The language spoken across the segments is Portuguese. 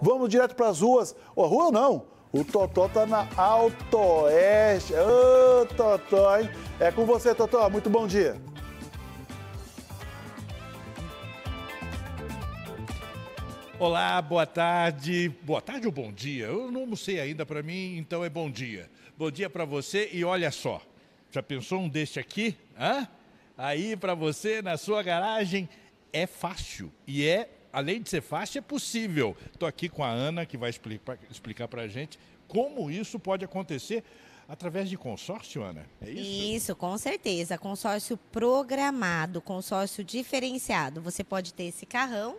Vamos direto para as ruas. Ou rua não. O Totó tá na Alto Oeste. Ô, Totó, hein? É com você, Totó. Muito bom dia. Olá, boa tarde. Boa tarde ou bom dia? Eu não sei ainda para mim, então é bom dia. Bom dia para você e olha só. Já pensou um deste aqui? Hã? Aí para você na sua garagem é fácil e é além de ser fácil, é possível. Estou aqui com a Ana, que vai explicar, explicar para a gente como isso pode acontecer através de consórcio, Ana? É isso? Isso, com certeza. Consórcio programado, consórcio diferenciado. Você pode ter esse carrão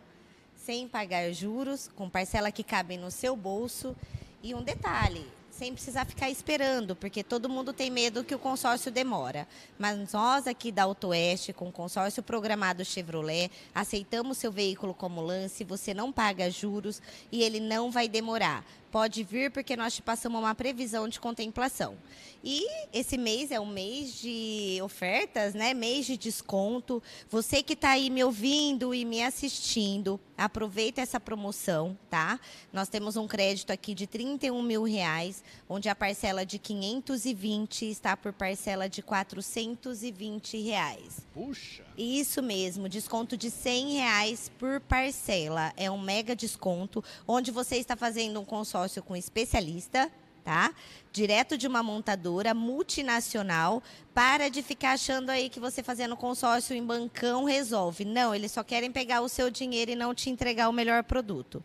sem pagar juros, com parcela que cabe no seu bolso. E um detalhe, sem precisar ficar esperando, porque todo mundo tem medo que o consórcio demora. Mas nós aqui da Oeste, com o consórcio programado Chevrolet, aceitamos seu veículo como lance, você não paga juros e ele não vai demorar. Pode vir porque nós te passamos uma previsão de contemplação. E esse mês é um mês de ofertas, né? Mês de desconto. Você que está aí me ouvindo e me assistindo, aproveita essa promoção, tá? Nós temos um crédito aqui de 31 mil reais, onde a parcela de 520 está por parcela de 420 reais. Puxa! Isso mesmo, desconto de 100 reais por parcela. É um mega desconto, onde você está fazendo um consórcio com um especialista, tá? Direto de uma montadora multinacional. Para de ficar achando aí que você fazendo consórcio em bancão resolve. Não, eles só querem pegar o seu dinheiro e não te entregar o melhor produto.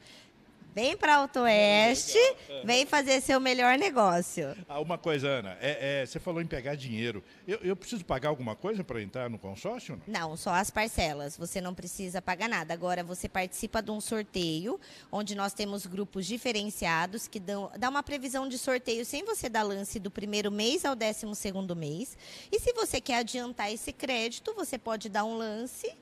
Vem para Alto Oeste, é. vem fazer seu melhor negócio. Ah, uma coisa, Ana, é, é, você falou em pegar dinheiro. Eu, eu preciso pagar alguma coisa para entrar no consórcio? Não? não, só as parcelas. Você não precisa pagar nada. Agora, você participa de um sorteio, onde nós temos grupos diferenciados que dão, dá uma previsão de sorteio sem você dar lance do primeiro mês ao décimo segundo mês. E se você quer adiantar esse crédito, você pode dar um lance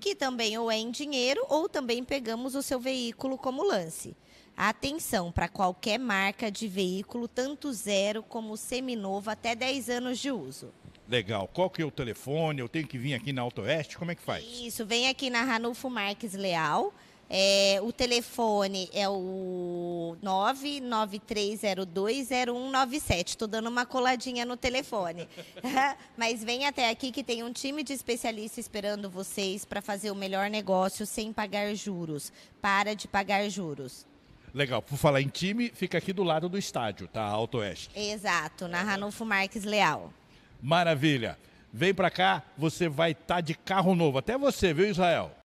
que também ou é em dinheiro ou também pegamos o seu veículo como lance. Atenção para qualquer marca de veículo, tanto zero como seminovo, até 10 anos de uso. Legal. Qual que é o telefone? Eu tenho que vir aqui na Alto Oeste? Como é que faz? Isso, vem aqui na Ranulfo Marques Leal, é, o telefone é o 993020197. Estou dando uma coladinha no telefone. Mas vem até aqui que tem um time de especialistas esperando vocês para fazer o melhor negócio sem pagar juros. Para de pagar juros. Legal, por falar em time, fica aqui do lado do estádio, tá? Alto Oeste. Exato, na Ranulfo Marques Leal. Maravilha. Vem para cá, você vai estar tá de carro novo. Até você, viu, Israel?